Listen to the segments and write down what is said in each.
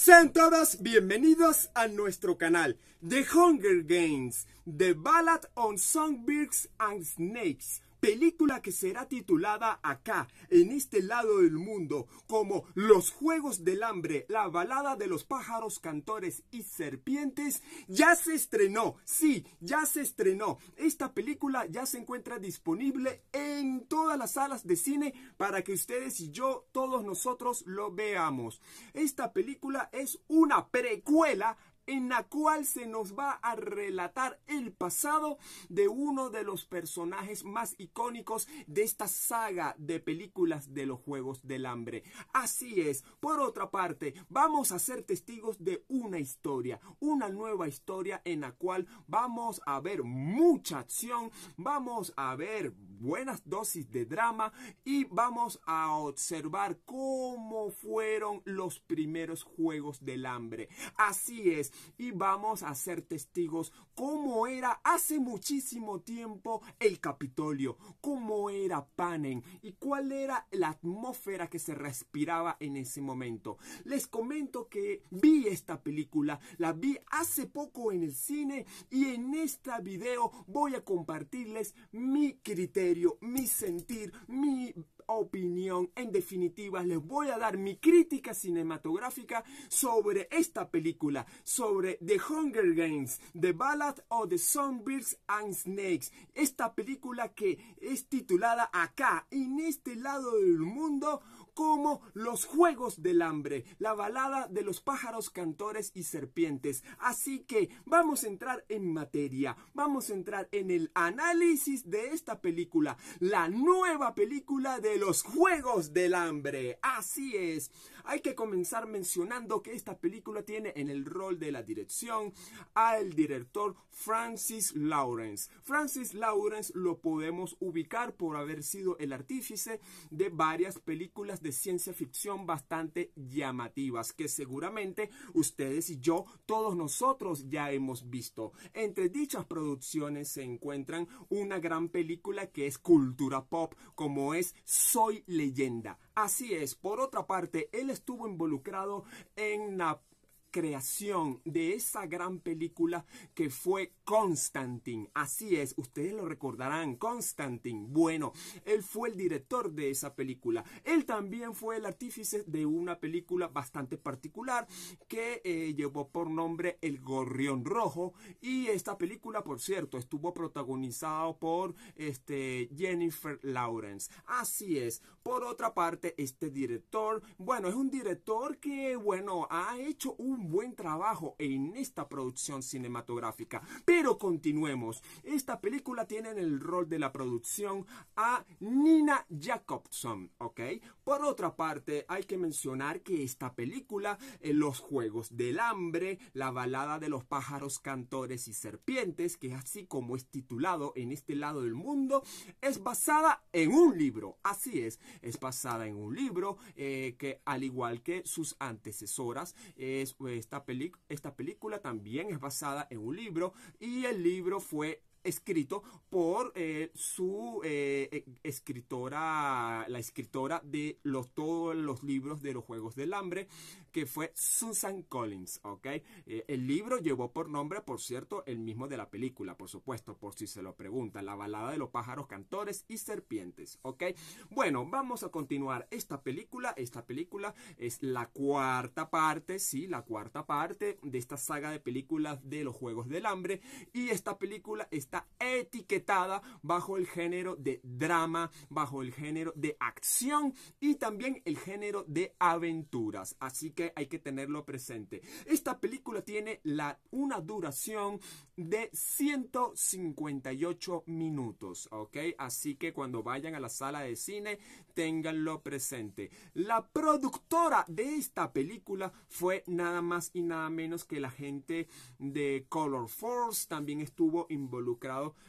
Sean todos bienvenidos a nuestro canal The Hunger Games, The Ballad on Songbirds and Snakes, película que será titulada acá, en este lado del mundo, como Los Juegos del Hambre, la balada de los pájaros cantores y serpientes, ya se estrenó, sí, ya se estrenó. Esta película ya se encuentra disponible en todas las salas de cine para que ustedes y yo, todos nosotros, lo veamos. Esta película es una precuela en la cual se nos va a relatar el pasado de uno de los personajes más icónicos de esta saga de películas de los Juegos del Hambre. Así es, por otra parte, vamos a ser testigos de una historia, una nueva historia en la cual vamos a ver mucha acción, vamos a ver buenas dosis de drama y vamos a observar cómo fueron los primeros Juegos del Hambre. Así es, y vamos a ser testigos cómo era hace muchísimo tiempo el Capitolio, cómo era Panem y cuál era la atmósfera que se respiraba en ese momento. Les comento que vi esta película, la vi hace poco en el cine y en este video voy a compartirles mi criterio mi sentir, mi opinión. En definitiva, les voy a dar mi crítica cinematográfica sobre esta película, sobre The Hunger Games, The Ballad of the Zombies and Snakes. Esta película que es titulada acá, en este lado del mundo, como Los Juegos del Hambre, la balada de los pájaros, cantores y serpientes. Así que vamos a entrar en materia, vamos a entrar en el análisis de esta película, la nueva película de Los Juegos del Hambre. Así es. Hay que comenzar mencionando que esta película tiene en el rol de la dirección al director Francis Lawrence. Francis Lawrence lo podemos ubicar por haber sido el artífice de varias películas de ciencia ficción bastante llamativas que seguramente ustedes y yo, todos nosotros ya hemos visto. Entre dichas producciones se encuentran una gran película que es cultura pop como es Soy leyenda. Así es, por otra parte, él estuvo involucrado en la creación de esa gran película que fue Constantine. Así es, ustedes lo recordarán, Constantine. Bueno, él fue el director de esa película. Él también fue el artífice de una película bastante particular que eh, llevó por nombre El Gorrión Rojo. Y esta película, por cierto, estuvo protagonizado por este, Jennifer Lawrence. Así es. Por otra parte, este director, bueno, es un director que, bueno, ha hecho un buen trabajo en esta producción cinematográfica. Pero continuemos. Esta película tiene en el rol de la producción a Nina Jacobson, ¿ok? Por otra parte, hay que mencionar que esta película, eh, Los Juegos del Hambre, la balada de los pájaros cantores y serpientes, que así como es titulado en este lado del mundo, es basada en un libro. Así es, es basada en un libro eh, que al igual que sus antecesoras, es esta, esta película también es basada en un libro y el libro fue escrito por eh, su eh, eh, escritora, la escritora de los, todos los libros de los Juegos del Hambre, que fue Susan Collins, ¿ok? el libro llevó por nombre, por cierto, el mismo de la película, por supuesto, por si se lo pregunta, La balada de los pájaros cantores y serpientes, ¿ok? Bueno, vamos a continuar esta película, esta película es la cuarta parte, sí, la cuarta parte de esta saga de películas de los Juegos del Hambre y esta película está etiquetada bajo el género de drama, bajo el género de acción y también el género de aventuras. Así que hay que tenerlo presente. Esta película tiene la, una duración de 158 minutos, ¿ok? Así que cuando vayan a la sala de cine, tenganlo presente. La productora de esta película fue nada más y nada menos que la gente de Color Force, también estuvo involucrada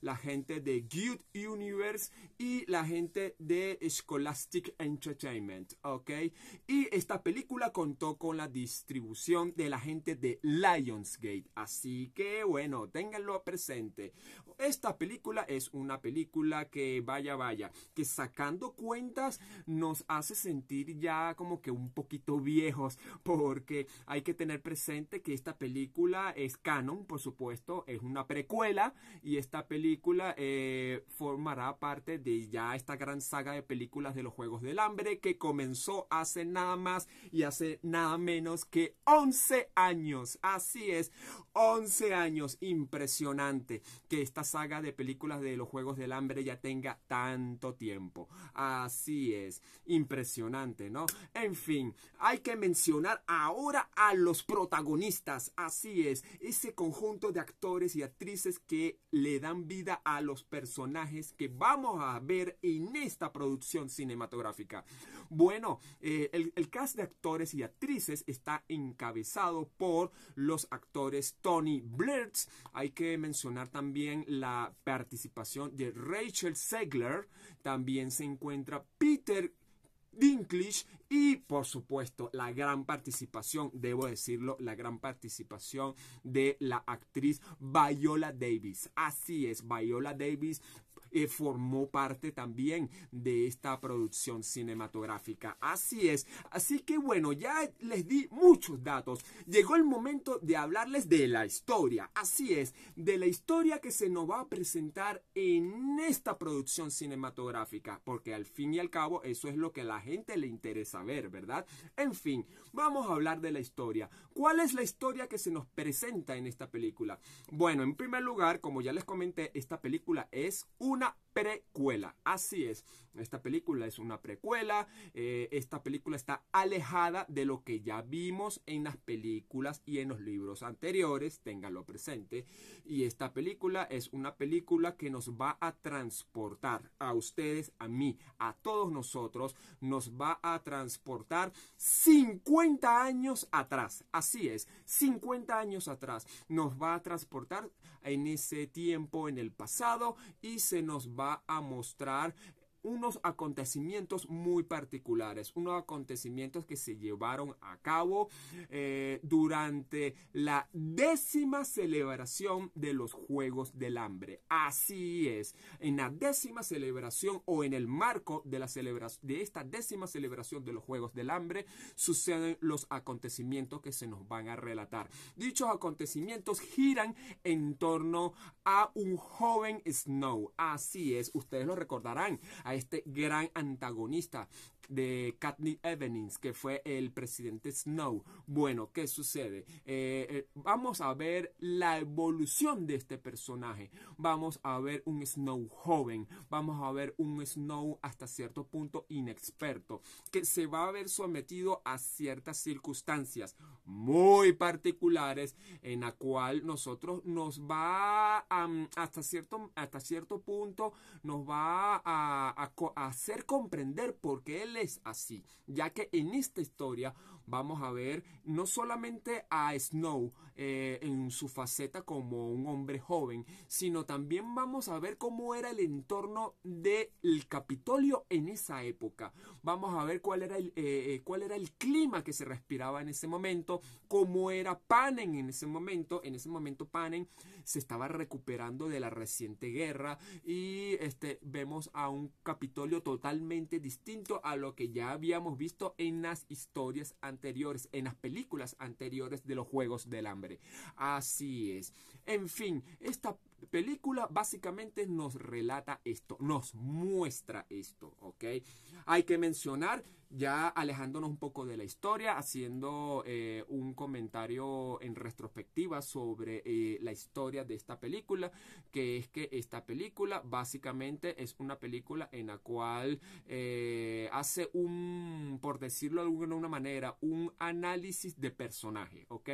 la gente de Guild Universe y la gente de Scholastic Entertainment, ¿ok? Y esta película contó con la distribución de la gente de Lionsgate, así que bueno, ténganlo presente. Esta película es una película que vaya, vaya, que sacando cuentas nos hace sentir ya como que un poquito viejos, porque hay que tener presente que esta película es canon, por supuesto, es una precuela y y esta película eh, formará parte de ya esta gran saga de películas de los Juegos del Hambre que comenzó hace nada más y hace nada menos que 11 años. Así es, 11 años. Impresionante que esta saga de películas de los Juegos del Hambre ya tenga tanto tiempo. Así es, impresionante, ¿no? En fin, hay que mencionar ahora a los protagonistas. Así es, ese conjunto de actores y actrices que le dan vida a los personajes que vamos a ver en esta producción cinematográfica. Bueno, eh, el, cast de actores y actrices está encabezado por los actores Tony Blurt. Hay que mencionar también la participación de Rachel Segler. También se encuentra Peter Dinklage y por supuesto la gran participación, debo decirlo, la gran participación de la actriz Viola Davis. Así es, Viola Davis eh, formó parte también de esta producción cinematográfica. Así es. Así que bueno, ya les di muchos datos. Llegó el momento de hablarles de la historia. Así es, de la historia que se nos va a presentar en esta producción cinematográfica, porque al fin y al cabo eso es lo que a la gente le interesa ver, ¿verdad? En fin, vamos a hablar de la historia. ¿Cuál es la historia que se nos presenta en esta película? Bueno, en primer lugar, como ya les comenté, esta película es una precuela. Así es, esta película es una precuela, eh, esta película está alejada de lo que ya vimos en las películas y en los libros anteriores, ténganlo presente, y esta película es una película que nos va a transportar a ustedes, a mí, a todos nosotros, nos va a transportar 50 años atrás, así es, 50 años atrás, nos va a transportar en ese tiempo en el pasado y se nos nos va a mostrar unos acontecimientos muy particulares, unos acontecimientos que se llevaron a cabo eh, durante la décima celebración de los Juegos del Hambre. Así es, en la décima celebración o en el marco de, la celebración, de esta décima celebración de los Juegos del Hambre suceden los acontecimientos que se nos van a relatar. Dichos acontecimientos giran en torno a un joven Snow. Así es, ustedes lo recordarán este gran antagonista de Katniss Evenings, que fue el presidente Snow. Bueno, ¿qué sucede? Eh, eh, vamos a ver la evolución de este personaje. Vamos a ver un Snow joven. Vamos a ver un Snow hasta cierto punto inexperto, que se va a ver sometido a ciertas circunstancias muy particulares en la cual nosotros nos va mm, hasta cierto hasta cierto punto nos va a a, hacer comprender por qué él es así, ya que en esta historia Vamos a ver no solamente a Snow eh, en su faceta como un hombre joven, sino también vamos a ver cómo era el entorno del Capitolio en esa época. Vamos a ver cuál era el, eh, eh, cuál era el clima que se respiraba en ese momento, cómo era Panen en ese momento. En ese momento Panen se estaba recuperando de la reciente guerra y este, vemos a un Capitolio totalmente distinto a lo que ya habíamos visto en las historias anteriores anteriores, en las películas anteriores de los Juegos del Hambre. Así es. En fin, esta película básicamente nos relata esto, nos muestra esto, ¿ok? Hay que mencionar, ya alejándonos un poco de la historia, haciendo eh, un comentario en retrospectiva sobre eh, la historia de esta película, que es que esta película básicamente es una película en la cual eh, hace un, por decirlo de alguna manera, un análisis de personaje, ¿ok?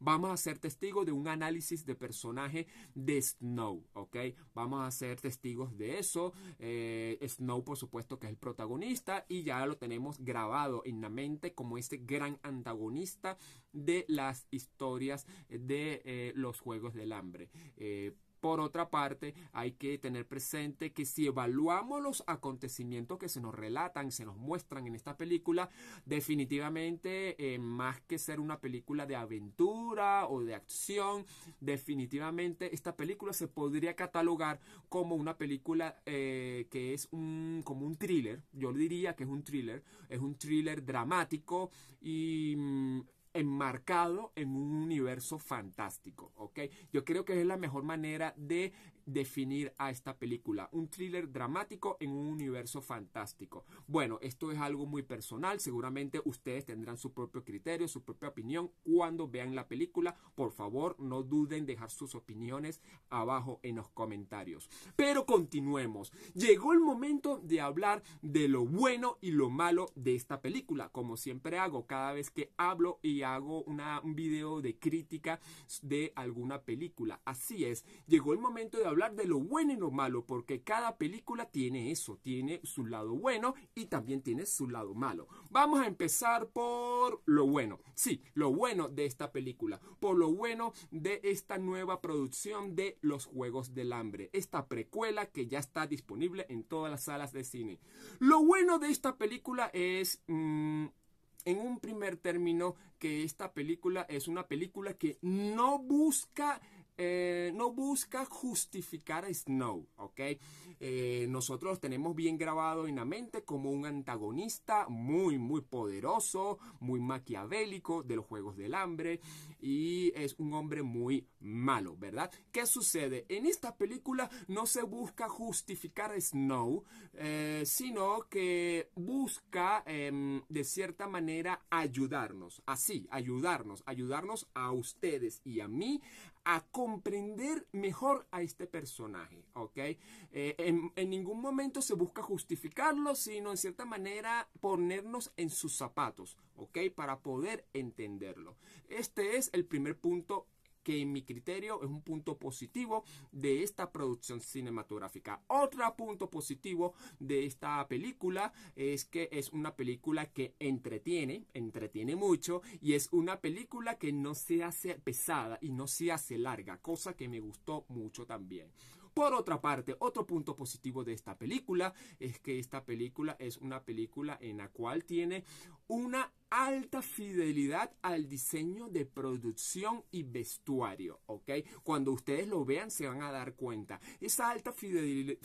vamos a ser testigos de un análisis de personaje de Snow, ¿ok? Vamos a ser testigos de eso. Eh, Snow, por supuesto, que es el protagonista y ya lo tenemos grabado en la mente como este gran antagonista de las historias de eh, los Juegos del Hambre. Eh, por otra parte, hay que tener presente que si evaluamos los acontecimientos que se nos relatan, se nos muestran en esta película, definitivamente, eh, más que ser una película de aventura o de acción, definitivamente esta película se podría catalogar como una película eh, que es un, como un thriller. Yo diría que es un thriller, es un thriller dramático y mm, enmarcado en un universo fantástico, ¿ok? Yo creo que es la mejor manera de definir a esta película, un thriller dramático en un universo fantástico. Bueno, esto es algo muy personal, seguramente ustedes tendrán su propio criterio, su propia opinión cuando vean la película. Por favor, no duden dejar sus opiniones abajo en los comentarios. Pero continuemos. Llegó el momento de hablar de lo bueno y lo malo de esta película, como siempre hago cada vez que hablo y hago un video de crítica de alguna película. Así es, llegó el momento de hablar de lo bueno y lo malo, porque cada película tiene eso, tiene su lado bueno y también tiene su lado malo. Vamos a empezar por lo bueno, sí, lo bueno de esta película, por lo bueno de esta nueva producción de Los Juegos del Hambre, esta precuela que ya está disponible en todas las salas de cine. Lo bueno de esta película es... Mm, en un primer término que esta película es una película que no busca eh, no busca justificar a Snow, ¿ok? Eh, nosotros tenemos bien grabado en la mente como un antagonista muy, muy poderoso, muy maquiavélico de los Juegos del Hambre y es un hombre muy malo, ¿verdad? ¿Qué sucede? En esta película no se busca justificar a Snow, eh, sino que busca em, de cierta manera ayudarnos, así, ayudarnos, ayudarnos a ustedes y a mí a comprender mejor a este personaje, ¿ok? Eh, en, en, ningún momento se busca justificarlo, sino en cierta manera ponernos en sus zapatos, ¿ok? Para poder entenderlo. Este es el primer punto que en mi criterio es un punto positivo de esta producción cinematográfica. Otro punto positivo de esta película es que es una película que entretiene, entretiene mucho y es una película que no se hace pesada y no se hace larga, cosa que me gustó mucho también. Por otra parte, otro punto positivo de esta película es que esta película es una película en la cual tiene una alta fidelidad al diseño de producción y vestuario, ¿ok? Cuando ustedes lo vean se van a dar cuenta. Esa alta fidelidad,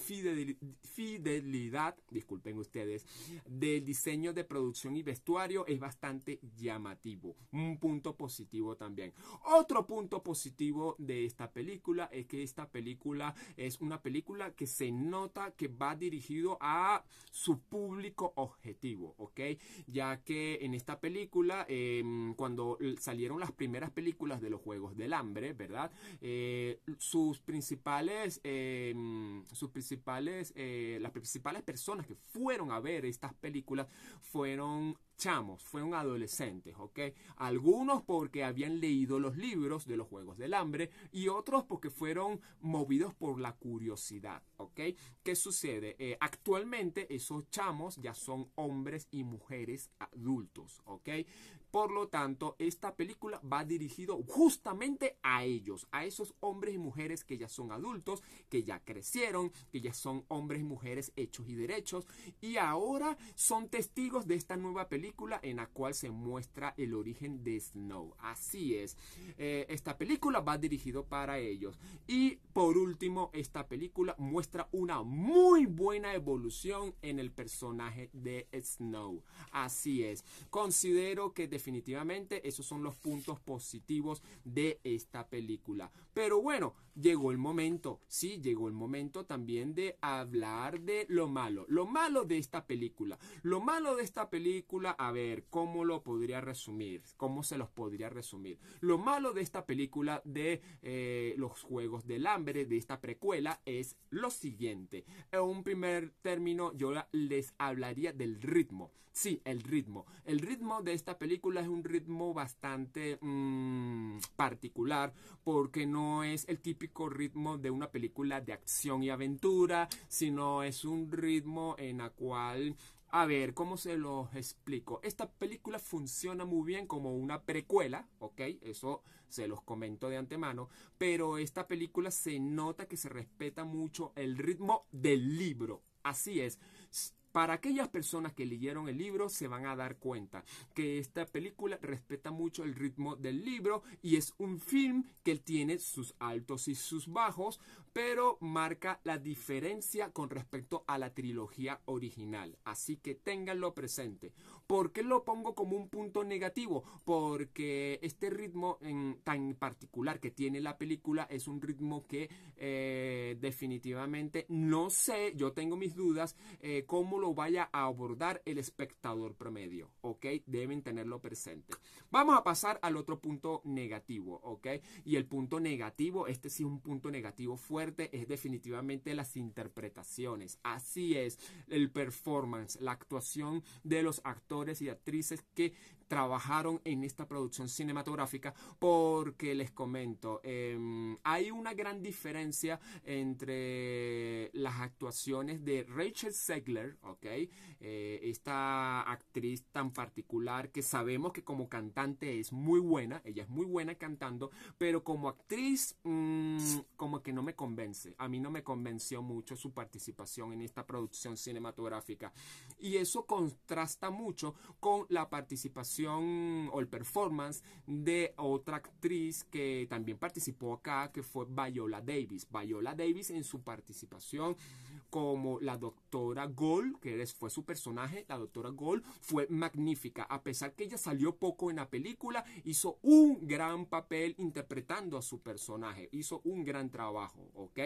disculpen ustedes, del diseño de producción y vestuario es bastante llamativo. Un punto positivo también. Otro punto positivo de esta película es que esta película es una película que se nota que va dirigido a su público objetivo, ¿ok? Ya que en esta película, em, cuando salieron las primeras películas de los Juegos del Hambre, ¿verdad? Eh, sus principales, em, sus principales, eh, las principales personas que fueron a ver estas películas fueron chamos, fueron adolescentes, ¿ok? Algunos porque habían leído los libros de los Juegos del Hambre y otros porque fueron movidos por la curiosidad, ¿ok? ¿Qué sucede? Eh, actualmente esos chamos ya son hombres y mujeres adultos, ¿ok? Por lo tanto, esta película va dirigido justamente a ellos, a esos hombres y mujeres que ya son adultos, que ya crecieron, que ya son hombres y mujeres hechos y derechos, y ahora son testigos de esta nueva película en la cual se muestra el origen de Snow. Así es, eh, esta película va dirigido para ellos. Y por último, esta película muestra una muy buena evolución en el personaje de Snow. Así es. Considero que definitivamente esos son los puntos positivos de esta película. Pero bueno, llegó el momento, sí, llegó el momento también de hablar de lo malo, lo malo de esta película. Lo malo de esta película, a ver, ¿cómo lo podría resumir? ¿Cómo se los podría resumir? Lo malo de esta película de eh, los Juegos del Hambre, de esta precuela, es lo siguiente. En un primer término, yo les hablaría del ritmo. Sí, el ritmo. El ritmo de esta película es un ritmo bastante mm, particular porque no es el típico ritmo de una película de acción y aventura, sino es un ritmo en la cual a ver, ¿cómo se los explico? Esta película funciona muy bien como una precuela, ¿ok? Eso se los comento de antemano, pero esta película se nota que se respeta mucho el ritmo del libro. Así es, para aquellas personas que leyeron el libro se van a dar cuenta que esta película respeta mucho el ritmo del libro y es un film que tiene sus altos y sus bajos, pero marca la diferencia con respecto a la trilogía original. Así que ténganlo presente. ¿Por qué lo pongo como un punto negativo? Porque este ritmo en, tan particular que tiene la película es un ritmo que eh, definitivamente no sé, yo tengo mis dudas, eh, cómo lo vaya a abordar el espectador promedio, ¿ok? Deben tenerlo presente. Vamos a pasar al otro punto negativo, ¿ok? Y el punto negativo, este sí es un punto negativo fuerte, es definitivamente las interpretaciones. Así es, el performance, la actuación de los actores y actrices que trabajaron en esta producción cinematográfica porque les comento em, hay una gran diferencia entre las actuaciones de Rachel Segler, ¿ok? Eh, esta actriz tan particular que sabemos que como cantante es muy buena, ella es muy buena cantando, pero como actriz mm, como que no me convence, a mí no me convenció mucho su participación en esta producción cinematográfica y eso contrasta mucho con la participación o el performance de otra actriz que también participó acá, que fue Viola Davis. Viola Davis en su participación como la doctora doctora Gold, que fue su personaje, la doctora Gold, fue magnífica. A pesar que ella salió poco en la película, hizo un gran papel interpretando a su personaje. Hizo un gran trabajo, ¿ok?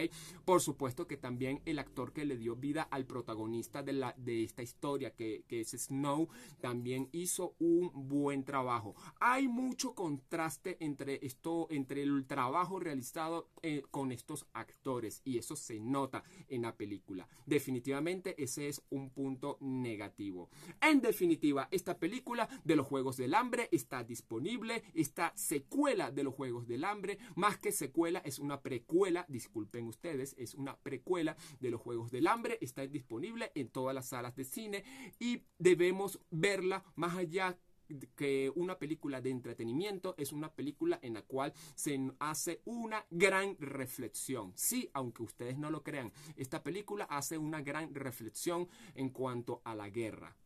Por supuesto que también el actor que le dio vida al protagonista de, la, de esta historia, que, es Snow, también hizo un buen trabajo. Hay mucho contraste entre esto, entre el trabajo realizado eh, con estos actores y eso se nota en la película. Definitivamente ese es un punto negativo. En definitiva, esta película de los Juegos del Hambre está disponible, esta secuela de los Juegos del Hambre, más que secuela, es una precuela, disculpen ustedes, es una precuela de los Juegos del Hambre, está disponible en todas las salas de cine y debemos verla más allá que una película de entretenimiento es una película en la cual se hace una gran reflexión. Sí, aunque ustedes no lo crean, esta película hace una gran reflexión en cuanto a la guerra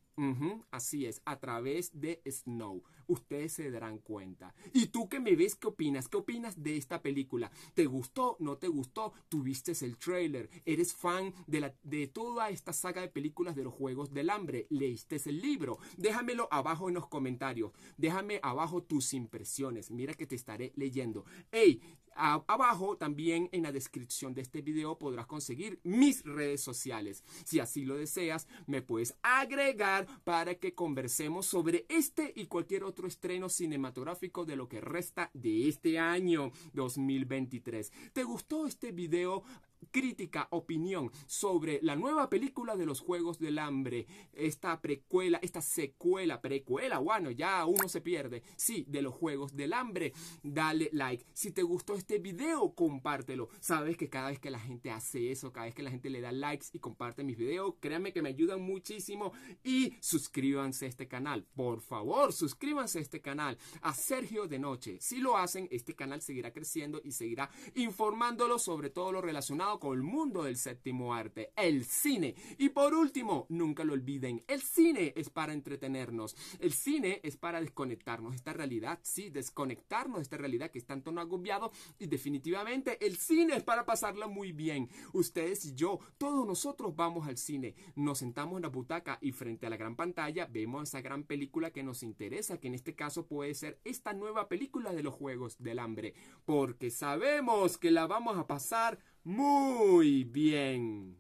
así es, a través de Snow. Ustedes se darán cuenta. ¿Y tú que me ves, qué opinas? ¿Qué opinas de esta película? ¿Te gustó? ¿No te gustó? ¿Tuviste el trailer? ¿Eres fan de, la, de toda esta saga de películas de los Juegos del Hambre? ¿Leíste el libro? Déjamelo abajo en los comentarios. Déjame abajo tus impresiones. Mira que te estaré leyendo. ¡Ey! abajo también en la descripción de este video podrás conseguir mis redes sociales. Si así lo deseas, me puedes agregar para que conversemos sobre este y cualquier otro estreno cinematográfico de lo que resta de este año 2023. ¿Te gustó este video? crítica opinión sobre la nueva película de los Juegos del Hambre, esta precuela, esta secuela, precuela, bueno, ya uno se pierde, sí, de los Juegos del Hambre, dale like. Si te gustó este video, compártelo. Sabes que cada vez que la gente hace eso, cada vez que la gente le da likes y comparte mis videos, créanme que me ayudan muchísimo y suscríbanse a este canal, por favor, suscríbanse a este canal, a Sergio de Noche. Si lo hacen, este canal seguirá creciendo y seguirá informándolo sobre todo lo relacionado con el mundo del séptimo arte, el cine. Y por último, nunca lo olviden, el cine es para entretenernos, el cine es para desconectarnos De esta realidad, sí, desconectarnos de esta realidad que es tanto no agobiado y definitivamente el cine es para pasarla muy bien. Ustedes y yo, todos nosotros vamos al cine, nos sentamos en la butaca y frente a la gran pantalla vemos esa gran película que nos interesa, que en este caso puede ser esta nueva película de los Juegos del Hambre, porque sabemos que la vamos a pasar muy bien.